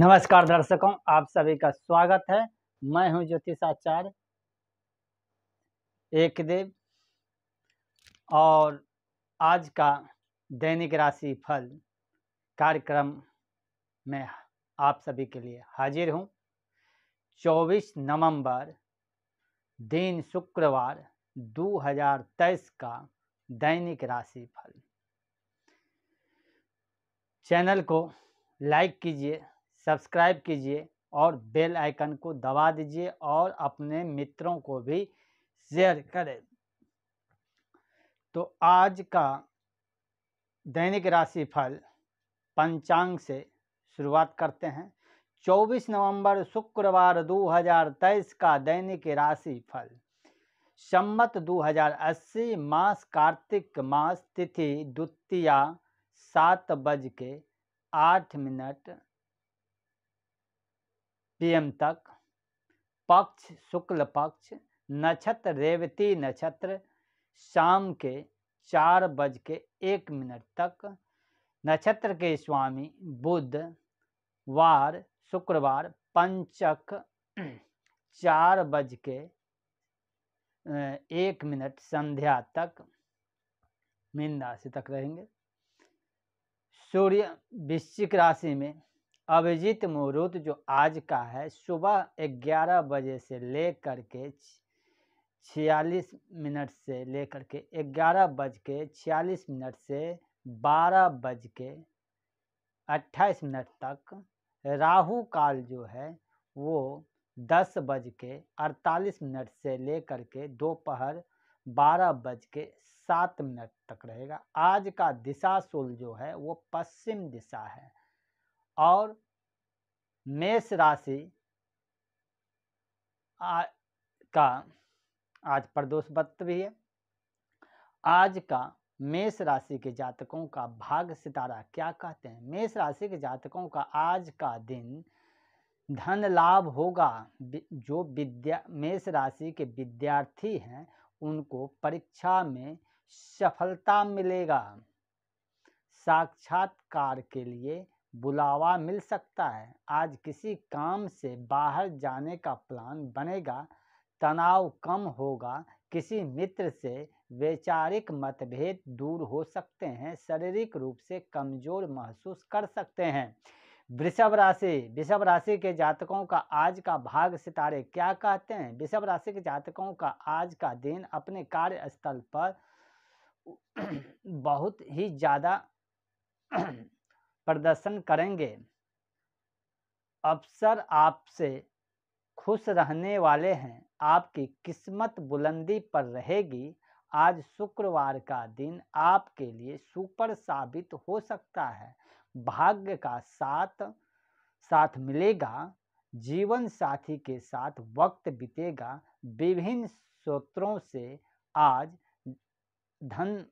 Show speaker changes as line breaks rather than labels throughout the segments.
नमस्कार दर्शकों आप सभी का स्वागत है मैं हूं ज्योतिष आचार्य एक देव और आज का दैनिक राशि फल कार्यक्रम में आप सभी के लिए हाजिर हूं 24 नवंबर दिन शुक्रवार 2023 का दैनिक राशि फल चैनल को लाइक कीजिए सब्सक्राइब कीजिए और बेल आइकन को दबा दीजिए और अपने मित्रों को भी शेयर करें तो आज का दैनिक राशिफल पंचांग से शुरुआत करते हैं 24 नवंबर शुक्रवार 2023 का दैनिक राशिफल सम्मत 2080 मास कार्तिक मास तिथि द्वितीया सात बज के आठ मिनट पीएम तक पक्ष शुक्ल पक्ष नक्षत्र रेवती नक्षत्र शाम के चार बज के एक मिनट तक नक्षत्र के स्वामी बुध वार शुक्रवार पंचक चार बज के एक मिनट संध्या तक मीन राशि तक रहेंगे सूर्य वृश्चिक राशि में अभिजीत मुहूर्त जो आज का है सुबह ग्यारह बजे से लेकर के छियालीस मिनट से लेकर के ग्यारह बज के छियालीस मिनट से बारह बज के अट्ठाईस मिनट तक राहु काल जो है वो दस बज के अड़तालीस मिनट से लेकर के दोपहर बारह बज के सात मिनट तक रहेगा आज का दिशा शुल जो है वो पश्चिम दिशा है और मेष राशि का आज प्रदोष वक्त भी है आज का मेष राशि के जातकों का भाग सितारा क्या कहते हैं मेष राशि के जातकों का आज का दिन धन लाभ होगा जो विद्या मेष राशि के विद्यार्थी हैं उनको परीक्षा में सफलता मिलेगा साक्षात्कार के लिए बुलावा मिल सकता है आज किसी काम से बाहर जाने का प्लान बनेगा तनाव कम होगा किसी मित्र से वैचारिक मतभेद दूर हो सकते हैं शारीरिक रूप से कमजोर महसूस कर सकते हैं वृषभ राशि वृषभ राशि के जातकों का आज का भाग सितारे क्या कहते हैं वृषभ राशि के जातकों का आज का दिन अपने कार्यस्थल पर बहुत ही ज़्यादा प्रदर्शन करेंगे अफसर आपसे खुश रहने वाले हैं आपकी किस्मत बुलंदी पर रहेगी आज शुक्रवार का दिन आपके लिए सुपर साबित हो सकता है भाग्य का साथ साथ मिलेगा जीवन साथी के साथ वक्त बीतेगा विभिन्न स्रोतों से आज धन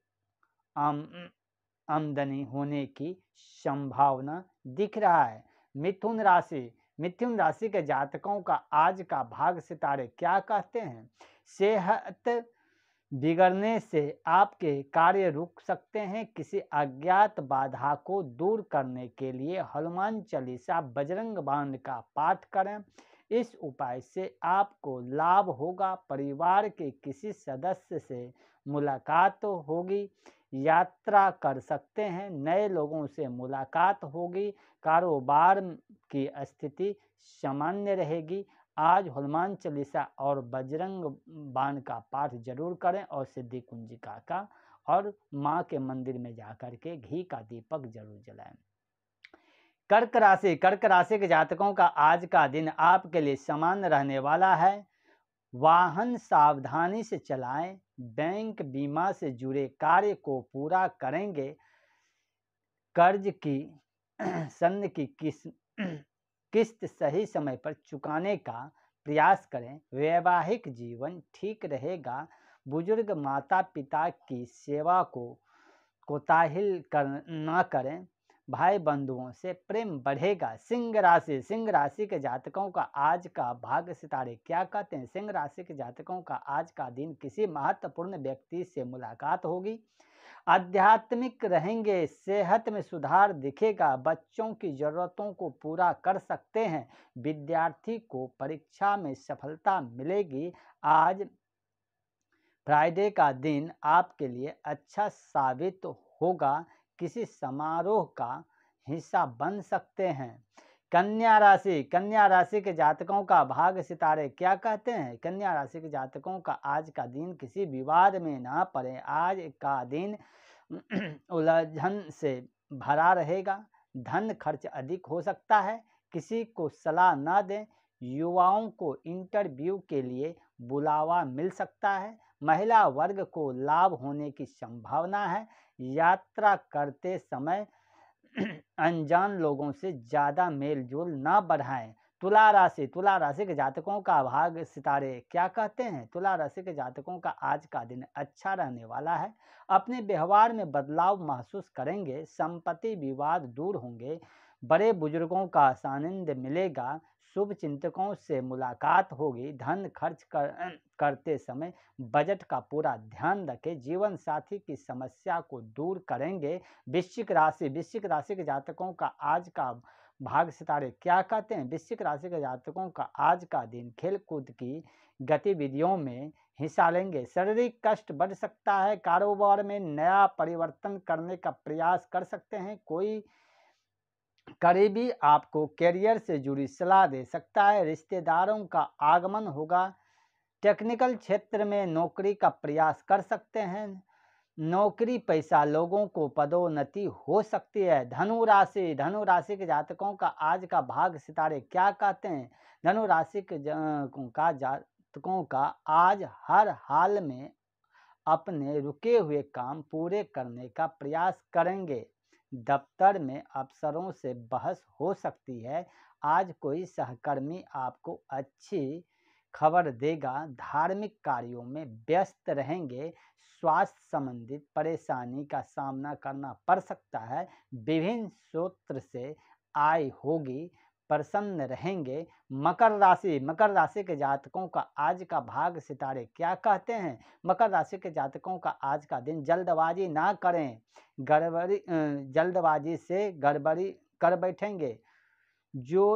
आमदनी होने की संभावना दिख रहा है मिथुन राशि मिथुन राशि के जातकों का आज का भाग सितारे क्या कहते हैं सेहत बिगड़ने से आपके कार्य रुक सकते हैं किसी अज्ञात बाधा को दूर करने के लिए हनुमान चालीसा बजरंग बांध का पाठ करें इस उपाय से आपको लाभ होगा परिवार के किसी सदस्य से मुलाकात तो होगी यात्रा कर सकते हैं नए लोगों से मुलाकात होगी कारोबार की स्थिति सामान्य रहेगी आज हनुमान चालीसा और बजरंग बाण का पाठ जरूर करें और सिद्धि कुंजिका का और माँ के मंदिर में जा कर के घी का दीपक जरूर जलाएं कर्क राशि कर्क राशि के जातकों का आज का दिन आपके लिए समान रहने वाला है वाहन सावधानी से चलाएं बैंक बीमा से जुड़े कार्य को पूरा करेंगे कर्ज की सन की किस किस्त सही समय पर चुकाने का प्रयास करें वैवाहिक जीवन ठीक रहेगा बुजुर्ग माता पिता की सेवा को कोताहिल कर ना करें भाई बंधुओं से प्रेम बढ़ेगा सिंह राशि सिंह राशि के जातकों का आज का भाग्य सितारे क्या कहते हैं सिंह राशि के जातकों का आज का दिन किसी महत्वपूर्ण व्यक्ति से मुलाकात होगी आध्यात्मिक रहेंगे सेहत में सुधार दिखेगा बच्चों की ज़रूरतों को पूरा कर सकते हैं विद्यार्थी को परीक्षा में सफलता मिलेगी आज फ्राइडे का दिन आपके लिए अच्छा साबित होगा किसी समारोह का हिस्सा बन सकते हैं कन्या राशि कन्या राशि के जातकों का भाग सितारे क्या कहते हैं कन्या राशि के जातकों का आज का दिन किसी विवाद में ना पड़े आज का दिन उलझन से भरा रहेगा धन खर्च अधिक हो सकता है किसी को सलाह ना दें युवाओं को इंटरव्यू के लिए बुलावा मिल सकता है महिला वर्ग को लाभ होने की संभावना है यात्रा करते समय अनजान लोगों से ज़्यादा मेल जोल न बढ़ाएं तुला राशि तुला राशि के जातकों का भाग सितारे क्या कहते हैं तुला राशि के जातकों का आज का दिन अच्छा रहने वाला है अपने व्यवहार में बदलाव महसूस करेंगे संपत्ति विवाद दूर होंगे बड़े बुजुर्गों का सानिंद मिलेगा शुभ चिंतकों से मुलाकात होगी धन खर्च कर, करते समय बजट का पूरा ध्यान रखें जीवन साथी की समस्या को दूर करेंगे वृश्चिक राशि वृश्चिक राशि के जातकों का आज का भाग सितारे क्या कहते हैं वृश्चिक राशि के जातकों का आज का दिन खेलकूद की गतिविधियों में हिस्सा लेंगे शारीरिक कष्ट बढ़ सकता है कारोबार में नया परिवर्तन करने का प्रयास कर सकते हैं कोई करीबी आपको कैरियर से जुड़ी सलाह दे सकता है रिश्तेदारों का आगमन होगा टेक्निकल क्षेत्र में नौकरी का प्रयास कर सकते हैं नौकरी पैसा लोगों को पदोन्नति हो सकती है धनु राशि धनु राशि के जातकों का आज का भाग सितारे क्या कहते हैं धनु राशि के का जातकों का आज हर हाल में अपने रुके हुए काम पूरे करने का प्रयास करेंगे दफ्तर में अफसरों से बहस हो सकती है आज कोई सहकर्मी आपको अच्छी खबर देगा धार्मिक कार्यों में व्यस्त रहेंगे स्वास्थ्य संबंधित परेशानी का सामना करना पड़ सकता है विभिन्न सूत्र से आय होगी प्रसन्न रहेंगे मकर राशि मकर राशि के जातकों का आज का भाग सितारे क्या कहते हैं मकर राशि के जातकों का आज का दिन जल्दबाजी ना करें गड़बड़ी जल्दबाजी से गड़बड़ी कर बैठेंगे जो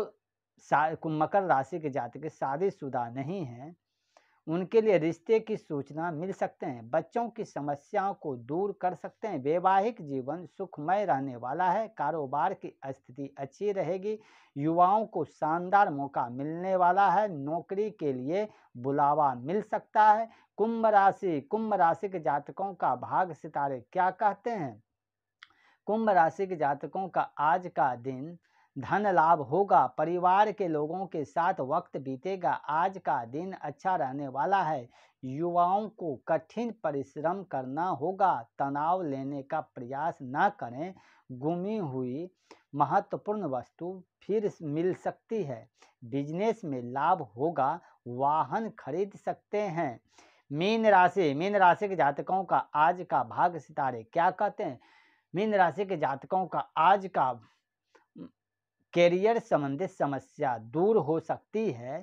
मकर राशि के जातक शादीशुदा नहीं हैं उनके लिए रिश्ते की सूचना मिल सकते हैं बच्चों की समस्याओं को दूर कर सकते हैं वैवाहिक जीवन सुखमय रहने वाला है कारोबार की स्थिति अच्छी रहेगी युवाओं को शानदार मौका मिलने वाला है नौकरी के लिए बुलावा मिल सकता है कुंभ राशि कुंभ राशि के जातकों का भाग सितारे क्या कहते हैं कुंभ राशि के जातकों का आज का दिन धन लाभ होगा परिवार के लोगों के साथ वक्त बीतेगा आज का दिन अच्छा रहने वाला है युवाओं को कठिन परिश्रम करना होगा तनाव लेने का प्रयास न करें गुमी हुई महत्वपूर्ण वस्तु फिर मिल सकती है बिजनेस में लाभ होगा वाहन खरीद सकते हैं मीन राशि मीन राशि के जातकों का आज का भाग सितारे क्या कहते हैं मीन राशि के जातकों का आज का करियर संबंधित समस्या दूर हो सकती है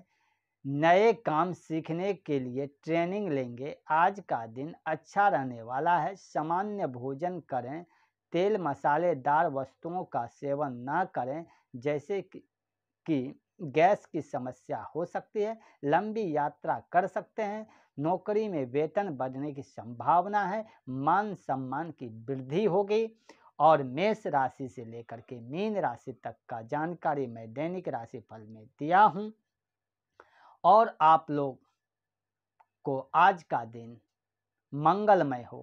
नए काम सीखने के लिए ट्रेनिंग लेंगे आज का दिन अच्छा रहने वाला है सामान्य भोजन करें तेल मसालेदार वस्तुओं का सेवन ना करें जैसे कि गैस की समस्या हो सकती है लंबी यात्रा कर सकते हैं नौकरी में वेतन बढ़ने की संभावना है मान सम्मान की वृद्धि होगी और मेष राशि से लेकर के मीन राशि तक का जानकारी मैं दैनिक राशि फल में दिया हूँ और आप लोग को आज का दिन मंगलमय हो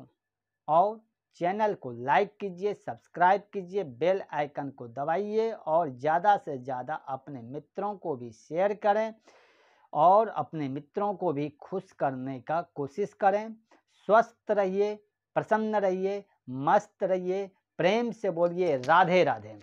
और चैनल को लाइक कीजिए सब्सक्राइब कीजिए बेल आइकन को दबाइए और ज़्यादा से ज़्यादा अपने मित्रों को भी शेयर करें और अपने मित्रों को भी खुश करने का कोशिश करें स्वस्थ रहिए प्रसन्न रहिए मस्त रहिए प्रेम से बोलिए राधे राधे